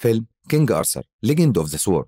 فيلم كينج أرثر ليجند أوف ذا سورد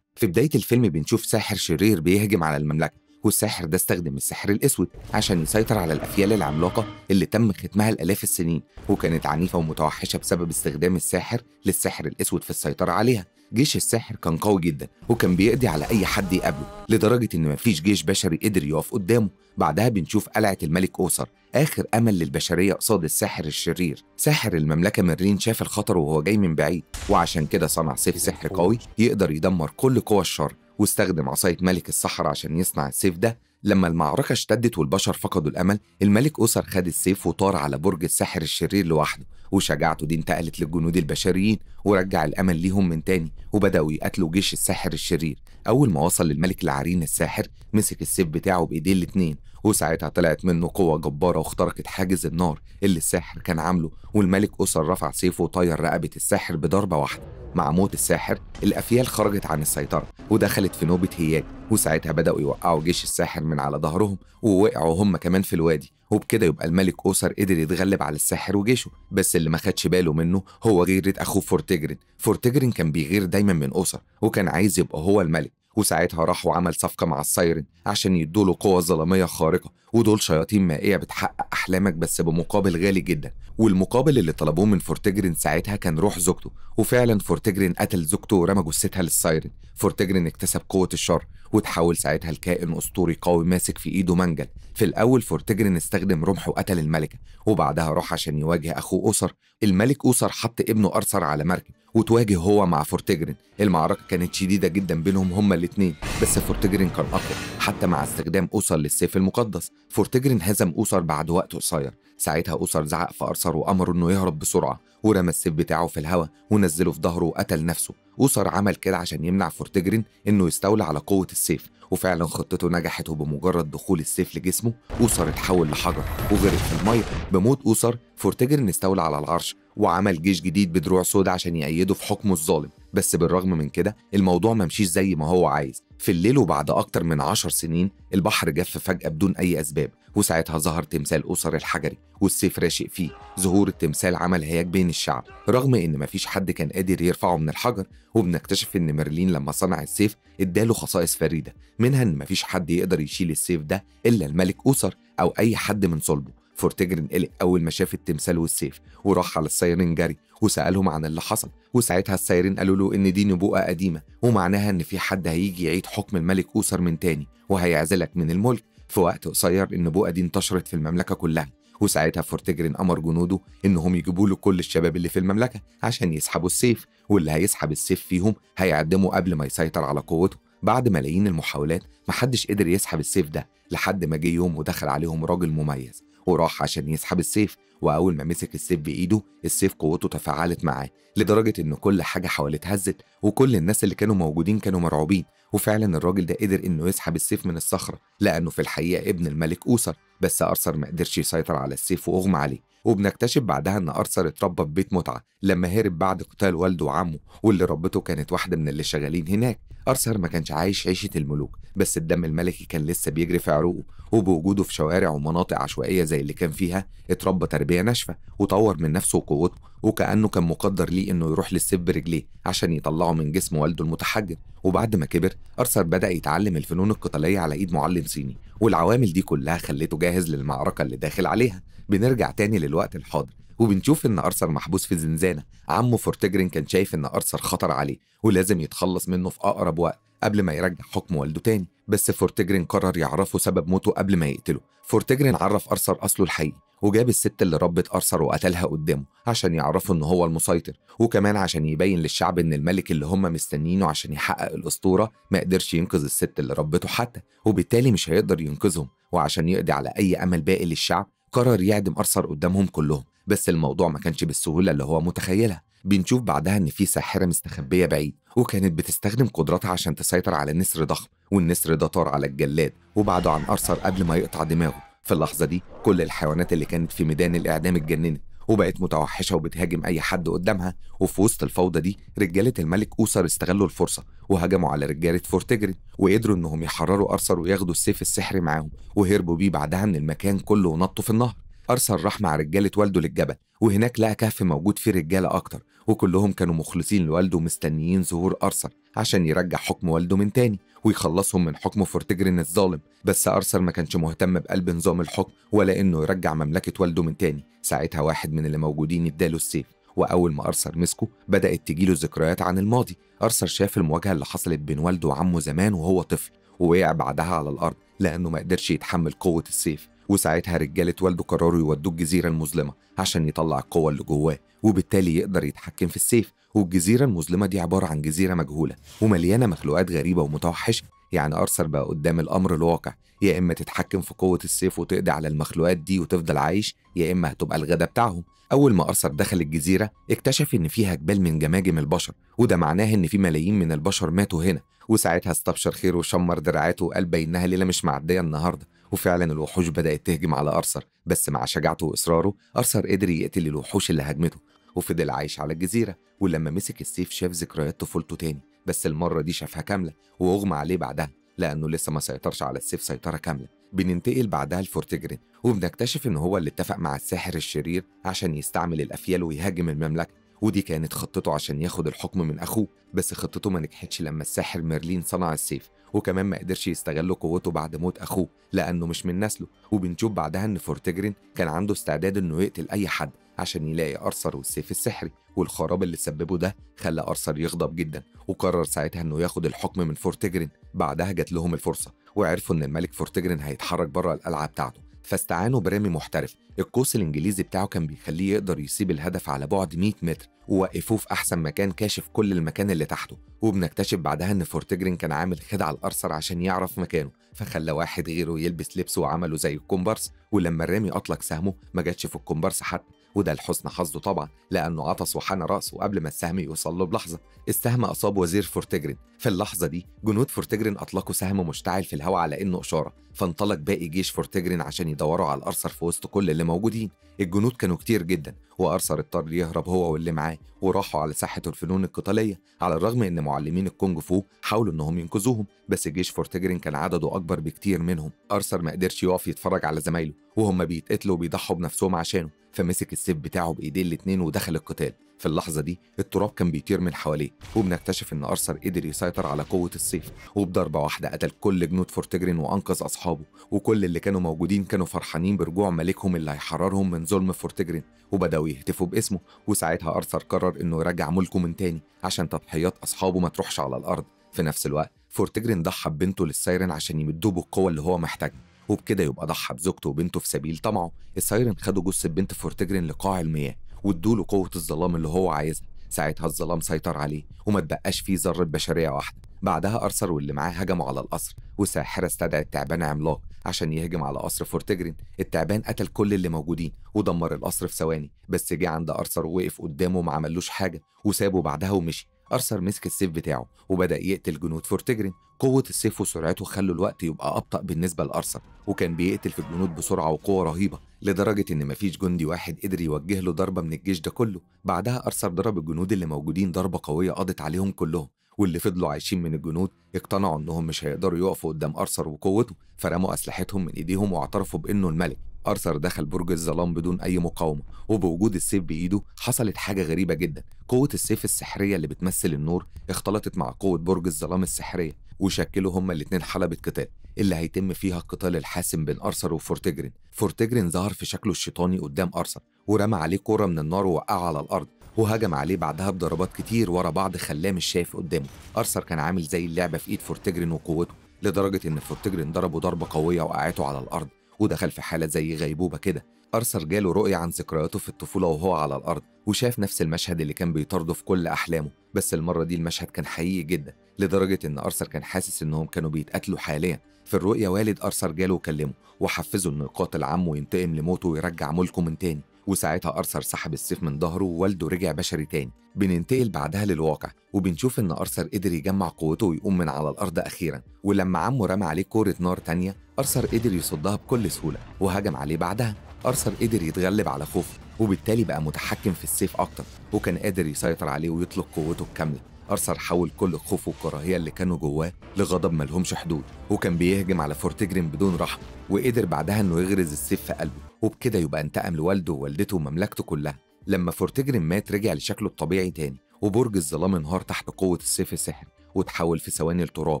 في بداية الفيلم بنشوف ساحر شرير بيهجم على المملكة والساحر ده استخدم السحر الأسود عشان يسيطر على الأفيال العملاقة اللي تم ختمها لآلاف السنين وكانت عنيفة ومتوحشة بسبب استخدام الساحر للسحر الأسود في السيطرة عليها جيش الساحر كان قوي جدا وكان بيقضي على أي حد يقابله لدرجة إن مفيش جيش بشري قدر يقف قدامه بعدها بنشوف قلعة الملك أوسر آخر أمل للبشرية قصاد الساحر الشرير ساحر المملكة مرين شاف الخطر وهو جاي من بعيد وعشان كده صنع سيف سحر قوي يقدر يدمر كل قوى الشر واستخدم عصاية ملك الصحراء عشان يصنع السيف ده لما المعركة اشتدت والبشر فقدوا الأمل الملك أسر خد السيف وطار على برج الساحر الشرير لوحده وشجاعته دي انتقلت للجنود البشريين ورجع الأمل ليهم من تاني وبدأوا يقتلوا جيش الساحر الشرير أول ما وصل للملك العرين الساحر مسك السيف بتاعه بإيديه الاتنين وساعتها طلعت منه قوة جبارة واخترقت حاجز النار اللي الساحر كان عامله والملك أسر رفع سيفه وطير رقبة الساحر بضربة واحدة مع موت الساحر الأفيال خرجت عن السيطرة ودخلت في نوبة هياج وساعتها بدأوا يوقعوا جيش الساحر من على ظهرهم ووقعوا هم كمان في الوادي وبكده يبقى الملك أوسر قدر يتغلب على الساحر وجيشه بس اللي ما خدش باله منه هو غيرة أخوه فورتجرين فورتجرين كان بيغير دايما من أوسر وكان عايز يبقى هو الملك وساعتها راح وعمل صفقة مع السايرن عشان يدوله قوة ظلامية خارقة ودول شياطين مائية بتحقق أحلامك بس بمقابل غالي جدا والمقابل اللي طلبوه من فورتجرين ساعتها كان روح زوجته وفعلا فورتجرين قتل زوجته ورمى جثتها للسايرن فورتجرين اكتسب قوة الشر وتحول ساعتها لكائن اسطوري قوي ماسك في ايده منجل في الاول فورتجرين استخدم رمح وقتل الملكه وبعدها راح عشان يواجه اخوه اوسر الملك اوسر حط ابنه ارثر على مركب وتواجه هو مع فورتجرين المعركه كانت شديده جدا بينهم هما الاثنين بس فورتجرين كان اقوى حتى مع استخدام اوسر للسيف المقدس فورتجرين هزم اوسر بعد وقت قصير ساعتها اوسر زعق في ارثر وامره انه يهرب بسرعه ورمى السيف بتاعه في الهواء ونزله في ظهره وقتل نفسه أوسر عمل كده عشان يمنع فورتجرين إنه يستولى على قوة السيف وفعلا خطته نجحت وبمجرد دخول السيف لجسمه أوسر اتحول لحجر وغرق في المية بموت أوسر فورتجرين استولى على العرش وعمل جيش جديد بدروع سودا عشان يأيده في حكمه الظالم بس بالرغم من كده الموضوع ممشيش زي ما هو عايز في الليل وبعد أكتر من عشر سنين البحر جف فجأة بدون أي أسباب وساعتها ظهر تمثال أسر الحجري والسيف راشق فيه ظهور التمثال عمل هياج بين الشعب رغم إن مفيش حد كان قادر يرفعه من الحجر وبنكتشف إن ميرلين لما صنع السيف اداله خصائص فريدة منها إن مفيش حد يقدر يشيل السيف ده إلا الملك أسر أو أي حد من صلبه فورتيجرن قلق أول ما شاف التمثال والسيف وراح على السيرين جري وسألهم عن اللي حصل وساعتها السيرين قالوا له إن دي نبوءة قديمة ومعناها إن في حد هيجي يعيد حكم الملك أوسر من تاني وهيعزلك من الملك في وقت قصير النبوءة دي انتشرت في المملكة كلها وساعتها فورتجرين أمر جنوده إنهم يجيبوا له كل الشباب اللي في المملكة عشان يسحبوا السيف واللي هيسحب السيف فيهم هيعدمه قبل ما يسيطر على قوته بعد ملايين المحاولات محدش قدر يسحب السيف ده لحد ما جه يوم ودخل عليهم راجل مميز وراح عشان يسحب السيف وأول ما مسك السيف بإيده السيف قوته تفاعلت معاه لدرجة إن كل حاجة حواليه اتهزت وكل الناس اللي كانوا موجودين كانوا مرعوبين وفعلا الراجل ده قدر إنه يسحب السيف من الصخرة لأنه في الحقيقة ابن الملك أوسر بس أرثر ما قدرش يسيطر على السيف وأغمى عليه وبنكتشف بعدها ان ارثر اتربى في بيت متعه لما هرب بعد قتال والده وعمه واللي ربته كانت واحده من اللي شغالين هناك ارثر ما كانش عايش عيشه الملوك بس الدم الملكي كان لسه بيجري في عروقه وبوجوده في شوارع ومناطق عشوائية زي اللي كان فيها اتربى تربية ناشفة وطور من نفسه وقوته وكأنه كان مقدر ليه إنه يروح للسب برجليه عشان يطلعه من جسم والده المتحجر وبعد ما كبر أرثر بدأ يتعلم الفنون القتالية على إيد معلم صيني والعوامل دي كلها خلته جاهز للمعركة اللي داخل عليها بنرجع تاني للوقت الحاضر وبنشوف ان ارثر محبوس في زنزانه عمه فورتجرين كان شايف ان ارثر خطر عليه ولازم يتخلص منه في اقرب وقت قبل ما يرجع حكم والده تاني بس فورتجرين قرر يعرفه سبب موته قبل ما يقتله فورتجرين عرف أرثر أصله الحقيقي وجاب الست اللي ربت أرثر وقتلها قدامه عشان يعرفوا إن هو المسيطر وكمان عشان يبين للشعب إن الملك اللي هم مستنينه عشان يحقق الأسطورة ما قدرش ينقذ الست اللي ربته حتى وبالتالي مش هيقدر ينقذهم وعشان يقضي على أي أمل باقي للشعب قرر يعدم أرثر قدامهم كلهم بس الموضوع ما كانش بالسهولة اللي هو متخيلها بنشوف بعدها إن في ساحرة مستخبية بعيد وكانت بتستخدم قدراتها عشان تسيطر على نسر ضخم والنسر ده طار على الجلاد وبعده عن أرثر قبل ما يقطع دماغه في اللحظة دي كل الحيوانات اللي كانت في ميدان الإعدام اتجننت وبقت متوحشة وبتهاجم أي حد قدامها وفي وسط الفوضى دي رجالة الملك أوسر استغلوا الفرصة وهجموا على رجالة فورتجري وقدروا إنهم يحرروا أرثر وياخدوا السيف السحري معاهم وهربوا بيه بعدها من المكان كله ونطوا في النهر أرثر راح مع رجالة والده للجبل وهناك لقى كهف موجود فيه رجالة أكتر وكلهم كانوا مخلصين لوالده ومستنيين ظهور أرثر عشان يرجع حكم والده من تاني ويخلصهم من حكم فورتجرين الظالم بس أرثر ما كانش مهتم بقلب نظام الحكم ولا إنه يرجع مملكة والده من تاني ساعتها واحد من اللي موجودين اداله السيف وأول ما أرثر مسكه بدأت تجيله ذكريات عن الماضي أرثر شاف المواجهة اللي حصلت بين والده وعمه زمان وهو طفل ووقع بعدها على الأرض لأنه ما قدرش يتحمل قوة السيف وساعتها رجالة والده قرروا يودوه الجزيرة المظلمة عشان يطلع القوة اللي جواه وبالتالي يقدر يتحكم في السيف والجزيرة المظلمة دي عبارة عن جزيرة مجهولة ومليانة مخلوقات غريبة ومتوحشة يعني أرثر بقى قدام الأمر الواقع يا إما تتحكم في قوة السيف وتقضي على المخلوقات دي وتفضل عايش يا إما هتبقى الغدا بتاعهم أول ما أرثر دخل الجزيرة اكتشف إن فيها جبال من جماجم البشر وده معناه إن في ملايين من البشر ماتوا هنا وساعتها استبشر خير وشمر دراعاته وقال بينها ليلة مش معدية النهاردة وفعلا الوحوش بدأت تهجم على أرثر بس مع شجاعته وإصراره أرثر قدر يقتل الوحوش اللي هاجمته وفضل عايش على الجزيرة ولما مسك السيف شاف ذكريات طفولته تاني بس المرة دي شافها كاملة وأغمى عليه بعدها لأنه لسه ما سيطرش على السيف سيطرة كاملة بننتقل بعدها لفورتجرين وبنكتشف إن هو اللي اتفق مع الساحر الشرير عشان يستعمل الأفيال ويهاجم المملكة ودي كانت خطته عشان ياخد الحكم من أخوه بس خطته ما نجحتش لما الساحر ميرلين صنع السيف وكمان ما قدرش يستغل قوته بعد موت أخوه لأنه مش من نسله وبنشوف بعدها إن فورتجرين كان عنده استعداد إنه يقتل أي حد عشان يلاقي أرثر والسيف السحري والخراب اللي سببه ده خلى أرثر يغضب جدا وقرر ساعتها إنه ياخد الحكم من فورتجرين بعدها جات لهم الفرصة وعرفوا إن الملك فورتجرين هيتحرك بره القلعة بتاعته فاستعانوا برامي محترف القوس الانجليزي بتاعه كان بيخليه يقدر يسيب الهدف على بعد 100 متر ووقفوه في احسن مكان كاشف كل المكان اللي تحته وبنكتشف بعدها ان فورتجرين كان عامل خدعه الارثر عشان يعرف مكانه فخلى واحد غيره يلبس لبسه وعمله زي الكومبارس ولما الرامي اطلق سهمه ما جاتش في الكومبارس حتى وده لحسن حظه طبعا لأنه عطس وحنى رأسه قبل ما السهم يوصل له بلحظة السهم أصاب وزير فورتجرين في اللحظة دي جنود فورتجرين أطلقوا سهم مشتعل في الهواء على إنه إشارة فانطلق باقي جيش فورتجرين عشان يدوروا على الأرثر في وسط كل اللي موجودين الجنود كانوا كتير جدا وأرثر اضطر يهرب هو واللي معاه وراحوا على ساحة الفنون القتالية على الرغم إن معلمين الكونج فو حاولوا إنهم ينقذوهم بس جيش فورتجرين كان عدده أكبر بكتير منهم أرثر ما قدرش يقف يتفرج على زمايله وهم بيتقتلوا وبيضحوا بنفسهم عشانه فمسك السيف بتاعه بايديه الاتنين ودخل القتال في اللحظة دي التراب كان بيطير من حواليه وبنكتشف إن أرثر قدر يسيطر على قوة السيف وبضربة واحدة قتل كل جنود فورتجرين وأنقذ أصحابه وكل اللي كانوا موجودين كانوا فرحانين برجوع ملكهم اللي هيحررهم من ظلم فورتجرين وبدأوا يهتفوا باسمه وساعتها أرثر قرر إنه يرجع ملكه من تاني عشان تضحيات أصحابه ما تروحش على الأرض في نفس الوقت فورتجرين ضحى ببنته للسايرن عشان يمدوه بالقوة اللي هو محتاجها وبكده يبقى ضحى بزوجته وبنته في سبيل طمعه السايرن خدوا جثة بنت فورتجرين لقاع المياه وادوله قوة الظلام اللي هو عايزها ساعتها الظلام سيطر عليه وما تبقاش فيه ذرة بشرية واحدة بعدها أرثر واللي معاه هجموا على القصر وساحرة استدعت تعبان عملاق عشان يهجم على قصر فورتجرين التعبان قتل كل اللي موجودين ودمر القصر في ثواني بس جه عند أرثر ووقف قدامه ما عملوش حاجة وسابه بعدها ومشي أرثر مسك السيف بتاعه وبدأ يقتل جنود فورتجرين قوة السيف وسرعته خلوا الوقت يبقى أبطأ بالنسبة لأرثر وكان بيقتل في الجنود بسرعة وقوة رهيبة لدرجة إن مفيش جندي واحد قدر يوجه له ضربة من الجيش ده كله بعدها أرثر ضرب الجنود اللي موجودين ضربة قوية قضت عليهم كلهم واللي فضلوا عايشين من الجنود اقتنعوا إنهم مش هيقدروا يقفوا قدام أرثر وقوته فرموا أسلحتهم من إيديهم واعترفوا بإنه الملك أرثر دخل برج الظلام بدون أي مقاومة وبوجود السيف بإيده حصلت حاجة غريبة جدا قوة السيف السحرية اللي بتمثل النور اختلطت مع قوة برج الظلام السحرية وشكلوا هما الاتنين حلبة قتال اللي هيتم فيها القتال الحاسم بين أرثر وفورتجرين فورتجرين ظهر في شكله الشيطاني قدام أرثر ورمى عليه كرة من النار ووقعها على الأرض وهجم عليه بعدها بضربات كتير ورا بعض خلاه مش شايف قدامه أرثر كان عامل زي اللعبة في إيد فورتجرين وقوته لدرجة إن فورتجرين ضربه ضربة قوية وقعته على الأرض ودخل في حالة زي غيبوبة كده أرثر جاله رؤية عن ذكرياته في الطفولة وهو على الأرض وشاف نفس المشهد اللي كان بيطارده في كل أحلامه بس المرة دي المشهد كان حقيقي جدا لدرجة إن أرثر كان حاسس إنهم كانوا بيتقاتلوا حاليا في الرؤية والد أرثر جاله وكلمه وحفزه إنه يقاتل عمه وينتقم لموته ويرجع ملكه من تاني وساعتها أرثر سحب السيف من ظهره ووالده رجع بشري تاني بننتقل بعدها للواقع وبنشوف إن أرثر قدر يجمع قوته ويقوم من على الأرض أخيرا ولما عمه رمى عليه كورة نار تانية أرثر قدر يصدها بكل سهولة وهجم عليه بعدها أرثر قدر يتغلب على خوفه وبالتالي بقى متحكم في السيف أكتر وكان قادر يسيطر عليه ويطلق قوته الكاملة أرثر حول كل الخوف والكراهية اللي كانوا جواه لغضب ملهمش حدود وكان بيهجم على فورتجرين بدون رحمة وقدر بعدها إنه يغرز السيف في قلبه وبكده يبقى انتقم لوالده ووالدته ومملكته كلها لما فورتجرين مات رجع لشكله الطبيعي تاني وبرج الظلام انهار تحت قوة السيف السحري وتحول في ثواني لتراب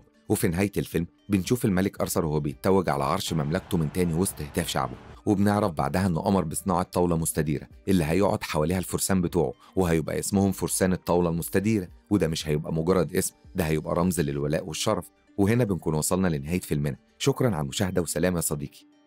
وفي نهاية الفيلم بنشوف الملك أرثر وهو بيتوج على عرش مملكته من تاني وسط هتاف شعبه وبنعرف بعدها إنه قمر بصناعة طاولة مستديرة اللي هيقعد حواليها الفرسان بتوعه وهيبقى اسمهم فرسان الطاولة المستديرة وده مش هيبقى مجرد اسم ده هيبقى رمز للولاء والشرف وهنا بنكون وصلنا لنهاية فيلمنا شكرا على المشاهدة وسلام يا صديقي